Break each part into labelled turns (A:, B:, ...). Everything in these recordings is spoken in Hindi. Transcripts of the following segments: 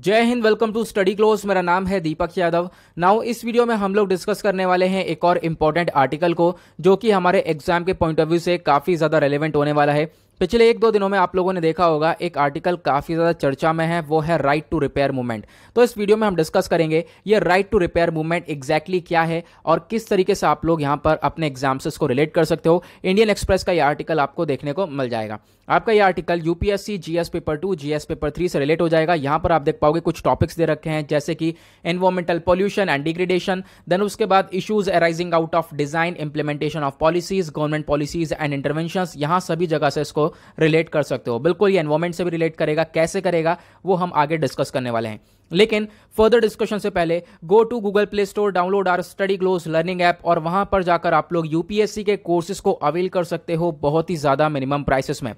A: जय Hind welcome to study glows मेरा नाम है दीपक यादव नाउ इस वीडियो में हम लोग डिस्कस करने वाले हैं एक और इम्पॉर्टेंट आर्टिकल को जो कि हमारे एग्जाम के पॉइंट ऑफ व्यू से काफ़ी ज़्यादा रेलिवेंट होने वाला है पिछले एक दो दिनों में आप लोगों ने देखा होगा एक आर्टिकल काफ़ी ज़्यादा चर्चा में है वो है राइट टू रिपेयर मूवमेंट तो इस वीडियो में हम डिस्कस करेंगे ये right to repair movement exactly क्या है और किस तरीके से आप लोग यहां पर अपने एग्जाम्स को रिलेट कर सकते हो इंडियन एक्सप्रेस का ये आर्टिकल आपको देखने को मिल जाएगा आपका ये article UPSC GS paper two GS paper three से रिलेट हो जाएगा यहां पर आप देख पाओगे कुछ टॉपिक्स दे रखे हैं जैसे कि environmental pollution and degradation then उसके बाद issues arising out of design implementation of policies government policies and intervention यहां सभी जगह से इसको रिलेट कर सकते हो बिल्कुल ये एनवायरमेंट से भी रिलेट करेगा कैसे करेगा वो हम आगे डिस्कस करने वाले हैं लेकिन फर्दर डिस्कशन से पहले go to Google Play Store download our study glows learning app और वहां पर जाकर आप लोग यूपीएससी के कोर्सेज को अवेल कर सकते हो बहुत ही ज़्यादा मिनिमम प्राइसेस में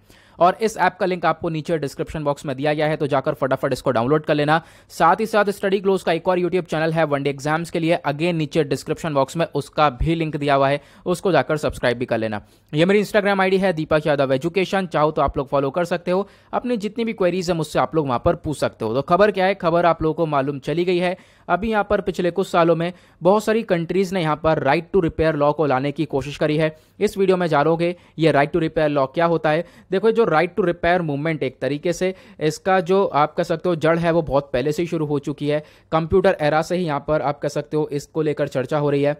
A: और इस ऐप का लिंक आपको नीचे डिस्क्रिप्शन बॉक्स में दिया गया है तो जाकर फटाफट इसको डाउनलोड कर लेना साथ ही साथ स्टडी ग्लोज का एक और यूट्यूब चैनल है वनडे एग्जाम्स के लिए अगेन नीचे डिस्क्रिप्शन बॉक्स में उसका भी लिंक दिया हुआ है उसको जाकर सब्सक्राइब भी कर लेना यह मेरी इंस्टाग्राम आईडी है दीपक यादव एजुकेशन चाहो तो आप लोग फॉलो कर सकते हो अपनी जितनी भी क्वेरीज है मुझसे आप लोग वहां पर पूछ सकते हो तो खबर क्या है खबर आप लोगों को मालूम चली गई है अभी यहाँ पर पिछले कुछ सालों में बहुत सारी कंट्रीज़ ने यहाँ पर राइट टू रिपेयर लॉ को लाने की कोशिश करी है इस वीडियो में जानोगे ये राइट टू रिपेयर लॉ क्या होता है देखो जो राइट टू रिपेयर मूवमेंट एक तरीके से इसका जो आप कह सकते हो जड़ है वो बहुत पहले से ही शुरू हो चुकी है कंप्यूटर एरा से ही यहाँ पर आप कह सकते हो इसको लेकर चर्चा हो रही है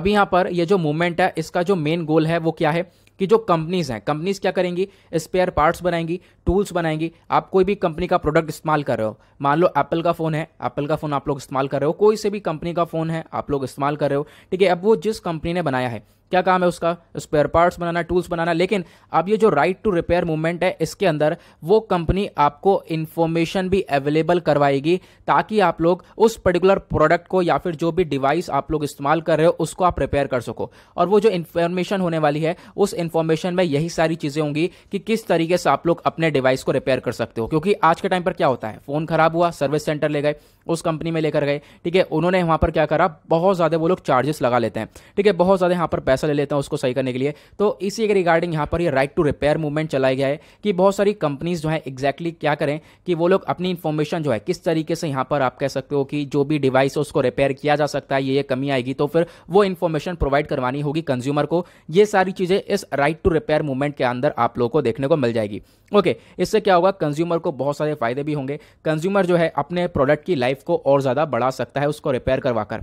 A: अभी यहाँ पर ये जो मूवमेंट है इसका जो मेन गोल है वो क्या है कि जो कंपनीज़ हैं कंपनीज़ क्या करेंगी स्पेयर पार्ट्स बनाएंगी टूल्स बनाएंगी आप कोई भी कंपनी का प्रोडक्ट इस्तेमाल कर रहे हो मान लो एप्पल का फ़ोन है एप्पल का फ़ोन आप लोग इस्तेमाल कर रहे हो कोई से भी कंपनी का फ़ोन है आप लोग इस्तेमाल कर रहे हो ठीक है अब वो जिस कंपनी ने बनाया है क्या काम है उसका स्पेयर पार्ट्स बनाना टूल्स बनाना लेकिन अब ये जो राइट टू रिपेयर मूवमेंट है इसके अंदर वो कंपनी आपको इन्फॉर्मेशन भी अवेलेबल करवाएगी ताकि आप लोग उस पर्टिकुलर प्रोडक्ट को या फिर जो भी डिवाइस आप लोग इस्तेमाल कर रहे हो उसको आप रिपेयर कर सको और वो जो इन्फॉर्मेशन होने वाली है उस इन्फॉर्मेशन में यही सारी चीज़ें होंगी कि किस तरीके से आप लोग अपने डिवाइस को रिपेयर कर सकते हो क्योंकि आज के टाइम पर क्या होता है फ़ोन खराब हुआ सर्विस सेंटर ले गए उस कंपनी में लेकर गए ठीक है उन्होंने वहां पर क्या करा बहुत ज़्यादा वो लोग चार्जेस लगा लेते हैं ठीक है बहुत ज़्यादा यहां पर पैसा ले लेते हैं उसको सही करने के लिए तो इसी के रिगार्डिंग यहां पर ये राइट टू रिपेयर मूवमेंट चलाया गया है कि बहुत सारी कंपनीज़ जो है एग्जैक्टली क्या करें कि वो लोग अपनी इन्फॉर्मेशन जो है किस तरीके से यहां पर आप कह सकते हो कि जो भी डिवाइस उसको रिपेयर किया जा सकता है ये ये कमी आएगी तो फिर वो इन्फॉर्मेशन प्रोवाइड करवानी होगी कंज्यूमर को ये सारी चीज़ें इस राइट टू रिपेयर मूवमेंट के अंदर आप लोगों को देखने को मिल जाएगी ओके इससे क्या होगा कंज्यूमर को बहुत सारे फायदे भी होंगे कंज्यूमर जो है अपने प्रोडक्ट की लाइफ लाइफ को और ज़्यादा बढ़ा सकता है उसको रिपेयर करवाकर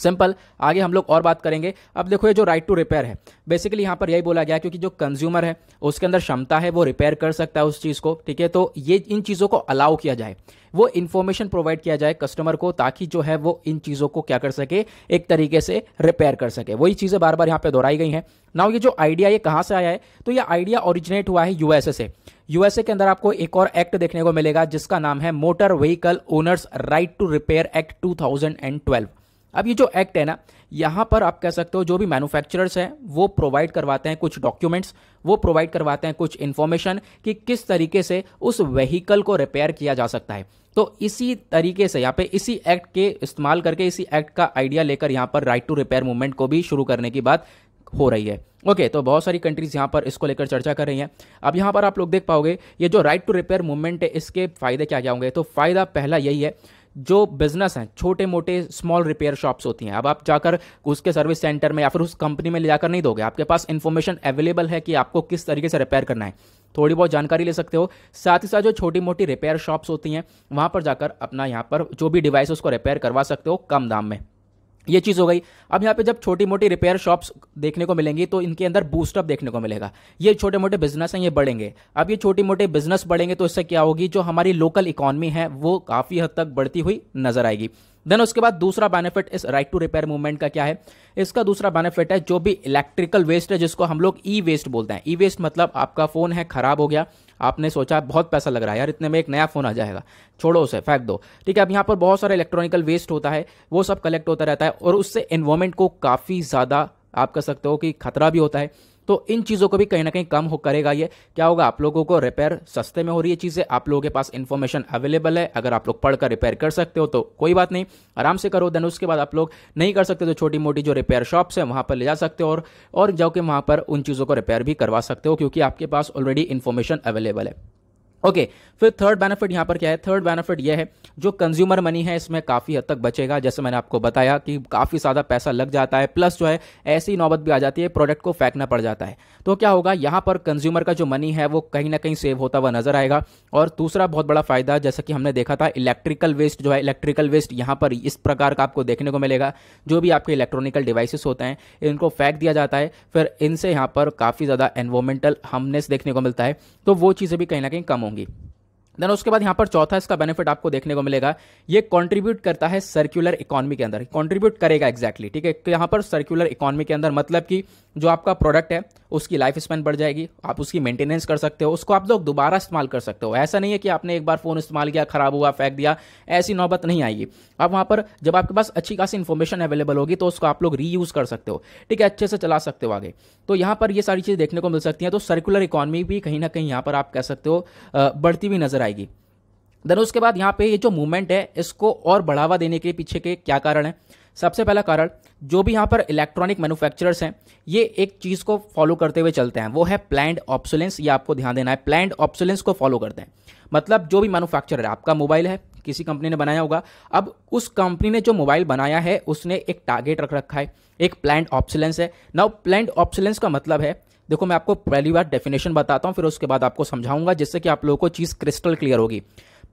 A: सिंपल आगे हम लोग और बात करेंगे अब देखो ये जो राइट टू रिपेयर है बेसिकली यहाँ पर यही बोला गया क्योंकि जो कंज्यूमर है उसके अंदर क्षमता है वो रिपेयर कर सकता है उस चीज़ को ठीक है तो ये इन चीज़ों को अलाउ किया जाए वो इन्फॉर्मेशन प्रोवाइड किया जाए कस्टमर को ताकि जो है वो इन चीज़ों को क्या कर सके एक तरीके से रिपेयर कर सके वही चीज़ें बार बार यहाँ पर दोहराई गई हैं नाउ ये जो आइडिया ये कहाँ से आया है तो ये आइडिया ओरिजिनेट हुआ है यूएसए से यूएसए के अंदर आपको एक और एक्ट देखने को मिलेगा जिसका नाम है motor vehicle owners right to repair act two अब ये जो एक्ट है ना यहाँ पर आप कह सकते हो जो भी मैन्युफैक्चरर्स हैं वो प्रोवाइड करवाते हैं कुछ डॉक्यूमेंट्स वो प्रोवाइड करवाते हैं कुछ इन्फॉर्मेशन कि किस तरीके से उस व्हीकल को रिपेयर किया जा सकता है तो इसी तरीके से यहाँ पे इसी एक्ट के इस्तेमाल करके इसी एक्ट का आइडिया लेकर यहाँ पर राइट टू रिपेयर मूवमेंट को भी शुरू करने की बात हो रही है ओके तो बहुत सारी कंट्रीज़ यहाँ पर इसको लेकर चर्चा कर रही हैं अब यहाँ पर आप लोग देख पाओगे ये जो राइट टू रिपेयर मूवमेंट है इसके फ़ायदे क्या क्या होंगे तो फ़ायदा पहला यही है जो बिजनेस हैं छोटे मोटे स्मॉल रिपेयर शॉप्स होती हैं अब आप जाकर उसके सर्विस सेंटर में या फिर उस कंपनी में ले जाकर नहीं दोगे आपके पास इन्फॉर्मेशन अवेलेबल है कि आपको किस तरीके से रिपेयर करना है थोड़ी बहुत जानकारी ले सकते हो साथ ही साथ जो छोटी मोटी रिपेयर शॉप्स होती हैं वहाँ पर जाकर अपना यहाँ पर जो भी डिवाइस उसको रिपेयर करवा सकते हो कम दाम में ये चीज़ हो गई अब यहाँ पे जब छोटी मोटी रिपेयर शॉप्स देखने को मिलेंगी तो इनके अंदर बूस्टअप देखने को मिलेगा ये छोटे मोटे बिजनेस हैं ये बढ़ेंगे अब ये छोटे मोटे बिजनेस बढ़ेंगे तो इससे क्या होगी जो हमारी लोकल इकॉनमी है वो काफ़ी हद तक बढ़ती हुई नजर आएगी देन उसके बाद दूसरा बेनिफिट इस राइट टू रिपेयर मूवमेंट का क्या है इसका दूसरा बेनिफिट है जो भी इलेक्ट्रिकल वेस्ट है जिसको हम लोग ई वेस्ट बोलते हैं ई वेस्ट मतलब आपका फ़ोन है ख़राब हो गया आपने सोचा बहुत पैसा लग रहा है यार इतने में एक नया फ़ोन आ जाएगा छोड़ो उसे फेंक दो ठीक है अब यहाँ पर बहुत सारा इलेक्ट्रॉनिकल वेस्ट होता है वो सब कलेक्ट होता रहता है और उससे इन्वॉर्मेंट को काफ़ी ज़्यादा आप कह सकते हो कि खतरा भी होता है तो इन चीज़ों को भी कहीं ना कहीं कम हो करेगा ये क्या होगा आप लोगों को रिपेयर सस्ते में हो रही है चीज़ें आप लोगों के पास इन्फॉर्मेशन अवेलेबल है अगर आप लोग पढ़कर रिपेयर कर सकते हो तो कोई बात नहीं आराम से करो देन उसके बाद आप लोग नहीं कर सकते तो छोटी मोटी जो रिपेयर शॉप्स हैं वहाँ पर ले जा सकते हो और, और जाओ के वहाँ पर उन चीज़ों को रिपेयर भी करवा सकते हो क्योंकि आपके पास ऑलरेडी इन्फॉर्मेशन अवेलेबल है ओके okay, फिर थर्ड बेनिफिट यहाँ पर क्या है थर्ड बेनिफिट यह है जो कंज्यूमर मनी है इसमें काफ़ी हद तक बचेगा जैसे मैंने आपको बताया कि काफ़ी ज़्यादा पैसा लग जाता है प्लस जो है ऐसी नौबत भी आ जाती है प्रोडक्ट को फेंकना पड़ जाता है तो क्या होगा यहाँ पर कंज्यूमर का जो मनी है वो कहीं ना कहीं सेव होता हुआ नजर आएगा और दूसरा बहुत बड़ा फ़ायदा जैसा कि हमने देखा था इलेक्ट्रिकल वेस्ट जो है इलेक्ट्रिकल वेस्ट यहाँ पर इस प्रकार का आपको देखने को मिलेगा जो भी आपके इलेक्ट्रॉनिकल डिवाइसेस होते हैं इनको फेंक दिया जाता है फिर इनसे यहाँ पर काफ़ी ज़्यादा एनवामेंटल हमनेस देखने को मिलता है तो वो चीज़ें भी कहीं ना कहीं कम होंगी होंगी देन उसके बाद यहाँ पर चौथा इसका बेनिफिट आपको देखने को मिलेगा ये कंट्रीब्यूट करता है सर्कुलर इकोनॉमी के अंदर कंट्रीब्यूट करेगा एक्जैक्टली exactly, ठीक है यहाँ पर सर्कुलर इकोनॉमी के अंदर मतलब कि जो आपका प्रोडक्ट है उसकी लाइफ स्पेन बढ़ जाएगी आप उसकी मेंटेनेंस कर सकते हो उसको आप लोग दोबारा इस्तेमाल कर सकते हो ऐसा नहीं है कि आपने एक बार फ़ोन इस्तेमाल किया ख़राब हुआ फेंक दिया ऐसी नौबत नहीं आएगी अब वहाँ पर जब आपके पास अच्छी खासी इन्फॉर्मेशन अवेलेबल होगी तो उसको आप लोग रीयूज़ कर सकते हो ठीक है अच्छे से चला सकते हो आगे तो यहाँ पर ये सारी चीज़ देखने को मिल सकती है तो सर्कुलर इकोनॉमी भी कहीं ना कहीं यहाँ पर आप कह सकते हो बढ़ती हुई नज़र आएगी देन उसके बाद यहाँ पे ये जो मूवमेंट है इसको और बढ़ावा देने के पीछे के क्या कारण है सबसे पहला कारण जो भी यहाँ पर इलेक्ट्रॉनिक मैन्युफैक्चरर्स हैं ये एक चीज़ को फॉलो करते हुए चलते हैं वो है प्लैंड ऑप्सुलेंस ये आपको ध्यान देना है प्लैंड ऑप्सुलेंस को फॉलो करते हैं मतलब जो भी मैनुफैक्चर है आपका मोबाइल है किसी कंपनी ने बनाया होगा अब उस कंपनी ने जो मोबाइल बनाया है उसने एक टारगेट रख रखा है एक प्लैंड ऑप्सुलेंस है नाउ प्लैंड ऑप्सुलेंस का मतलब है देखो मैं आपको पहली बार डेफिनेशन बताता हूँ फिर उसके बाद आपको समझाऊंगा जिससे कि आप लोगों को चीज़ क्रिस्टल क्लियर होगी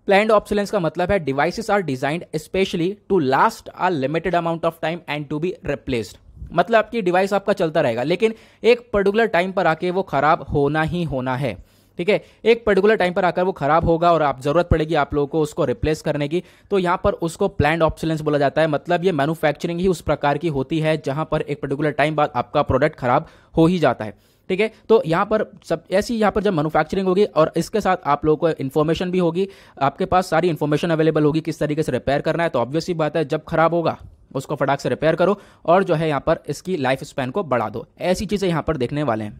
A: प्लैंड ऑप्सलेंस का मतलब है devices are designed specially to last or limited amount of time and to be replaced मतलब आपकी डिवाइस आपका चलता रहेगा लेकिन एक पर्टिकुलर टाइम पर आके वो खराब होना ही होना है ठीक है एक पर्टिकुलर टाइम पर आकर वो खराब होगा और आप जरूरत पड़ेगी आप लोगों को उसको रिप्लेस करने की तो यहां पर उसको प्लैंड ऑप्सलेंस बोला जाता है मतलब ये मैन्युफैक्चरिंग ही उस प्रकार की होती है जहां पर एक पर्टिकुलर टाइम बाद आपका प्रोडक्ट खराब हो ही जाता है ठीक है तो यहाँ पर सब ऐसी यहाँ पर जब मैनुफैक्चरिंग होगी और इसके साथ आप लोगों को इन्फॉर्मेशन भी होगी आपके पास सारी इन्फॉर्मेशन अवेलेबल होगी किस तरीके से रिपेयर करना है तो ऑब्वियसली बात है जब खराब होगा उसको फटाक से रिपेयर करो और जो है यहाँ पर इसकी लाइफ स्पैन को बढ़ा दो ऐसी चीज़ें यहाँ पर देखने वाले हैं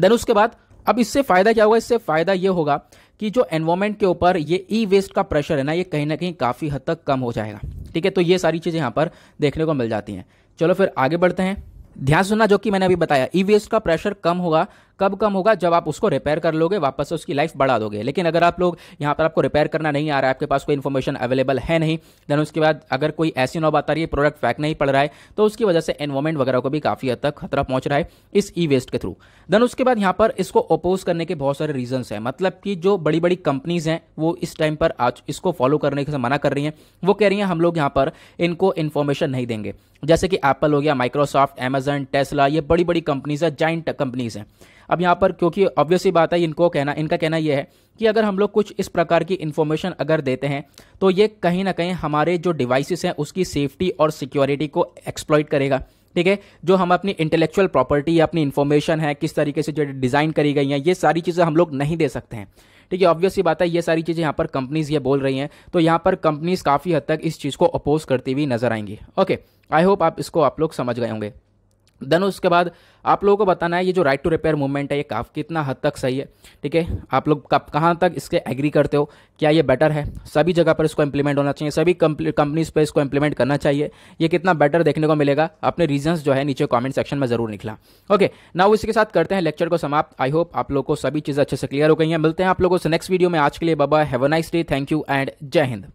A: देन उसके बाद अब इससे फ़ायदा क्या होगा इससे फ़ायदा ये होगा कि जो एनवायरमेंट के ऊपर ये ई वेस्ट का प्रेशर है ना ये कहीं ना कहीं काफ़ी हद तक कम हो जाएगा ठीक है तो ये सारी चीज़ें यहाँ पर देखने को मिल जाती हैं चलो फिर आगे बढ़ते हैं ध्यान सुनना जो कि मैंने अभी बताया ई e वेस्ट का प्रेशर कम होगा कब कम होगा जब आप उसको रिपेयर कर लोगे वापस से उसकी लाइफ बढ़ा दोगे लेकिन अगर आप लोग यहाँ पर आपको रिपेयर करना नहीं आ रहा है आपके पास कोई इन्फॉर्मेशन अवेलेबल है नहीं देन उसके बाद अगर कोई ऐसी नौबत आ रही है प्रोडक्ट फैक नहीं पड़ रहा है तो उसकी वजह से एनवायरमेंट वगैरह को भी काफ़ी हद तक खतरा पहुंच रहा है इस ई वेस्ट के थ्रू देन उसके बाद यहाँ पर इसको अपोज करने के बहुत सारे रीजन्स हैं मतलब कि जो बड़ी बड़ी कंपनीज हैं वो इस टाइम पर आज इसको फॉलो करने से मना कर रही हैं वो कह रही हैं हम लोग यहाँ पर इनको इन्फॉर्मेशन नहीं देंगे जैसे कि एप्पल हो गया माइक्रोसॉफ्ट एमेजन टेस्ला ये बड़ी बड़ी कंपनीज है जाइंट कंपनीज हैं अब यहाँ पर क्योंकि ऑब्वियसली बात है इनको कहना इनका कहना यह है कि अगर हम लोग कुछ इस प्रकार की इन्फॉर्मेशन अगर देते हैं तो ये कहीं ना कहीं हमारे जो डिवाइसेस हैं उसकी सेफ्टी और सिक्योरिटी को एक्सप्लॉइट करेगा ठीक है जो हम अपनी इंटेलेक्चुअल प्रॉपर्टी अपनी इन्फॉर्मेशन है किस तरीके से जो डिज़ाइन करी गई हैं ये सारी चीज़ें हम लोग नहीं दे सकते हैं ठीक है ऑब्वियसली बात है ये सारी चीज़ें यहाँ पर कंपनीज़ ये बोल रही हैं तो यहाँ पर कंपनीज़ काफ़ी हद तक इस चीज़ को अपोज करती हुई नजर आएंगी ओके आई होप आप इसको आप लोग समझ गए होंगे देन उसके बाद आप लोगों को बताना है ये जो राइट टू रिपेयर मूवमेंट है ये काफ कितना हद तक सही है ठीक है आप लोग कब कहाँ तक इसके एग्री करते हो क्या ये बेटर है सभी जगह पर इसको इंप्लीमेंट होना चाहिए सभी कंपनीज पर इसको इंप्लीमेंट करना चाहिए ये कितना बेटर देखने को मिलेगा अपने रीजंस जो है नीचे कॉमेंट सेक्शन में ज़रूर निकला ओके ना उसी के साथ करते हैं लेक्चर को समाप्त आई होप आप लोग को सभी चीज़ें अच्छे से क्लियर हो गई हैं मिलते हैं आप लोगों से नेक्स्ट वीडियो में आज के लिए बाबा have nice day thank you and Jai Hind